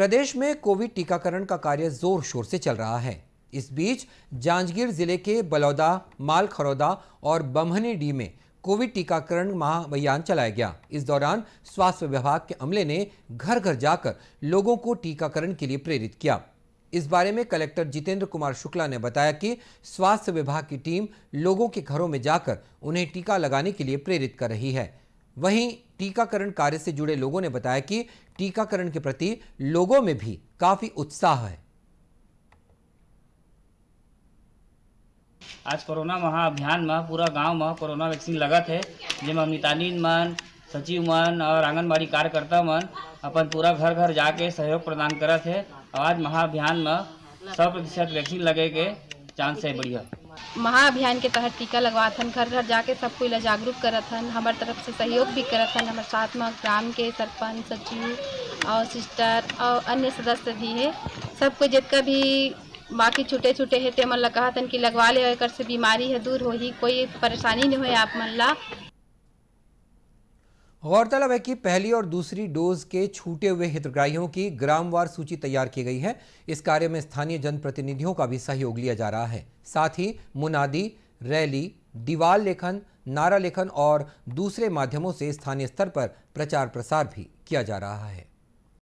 प्रदेश में कोविड टीकाकरण का कार्य जोर शोर से चल रहा है इस बीच जांजगीर जिले के बलौदा मालखरौदा और डी में कोविड टीकाकरण महाअभियान चलाया गया इस दौरान स्वास्थ्य विभाग के अमले ने घर घर जाकर लोगों को टीकाकरण के लिए प्रेरित किया इस बारे में कलेक्टर जितेंद्र कुमार शुक्ला ने बताया कि स्वास्थ्य विभाग की टीम लोगों के घरों में जाकर उन्हें टीका लगाने के लिए प्रेरित कर रही है वहीं टीकाकरण कार्य से जुड़े लोगों ने बताया कि टीकाकरण के प्रति लोगों में भी काफी उत्साह है आज कोरोना महाअभियान में पूरा गांव में कोरोना वैक्सीन लगत है जेमा मितानिन मन सचिव मन और आंगनबाड़ी कार्यकर्ता मन अपन पूरा घर घर जाके सहयोग प्रदान करत है आज महाअभियान में सौ प्रतिशत वैक्सीन लगे के चांस है बढ़िया महाअभियान के तहत टीका लगवा थन घर घर जाके सबको ला जागरूक करथन हमार तरफ से सहयोग भी करथन हमारे साथ में ग्राम के सरपंच सचिव और सिस्टर और अन्य सदस्य भी है सबको जितना भी बाकी छोटे छोटे है ते मन ला कि लगवा ले एक से बीमारी है दूर ही कोई परेशानी नहीं हो आप मन ला गौरतलब है कि पहली और दूसरी डोज के छूटे हुए हितग्राहियों की ग्रामवार सूची तैयार की गई है इस कार्य में स्थानीय जनप्रतिनिधियों का भी सहयोग लिया जा रहा है साथ ही मुनादी रैली दीवार लेखन नारा लेखन और दूसरे माध्यमों से स्थानीय स्तर पर प्रचार प्रसार भी किया जा रहा है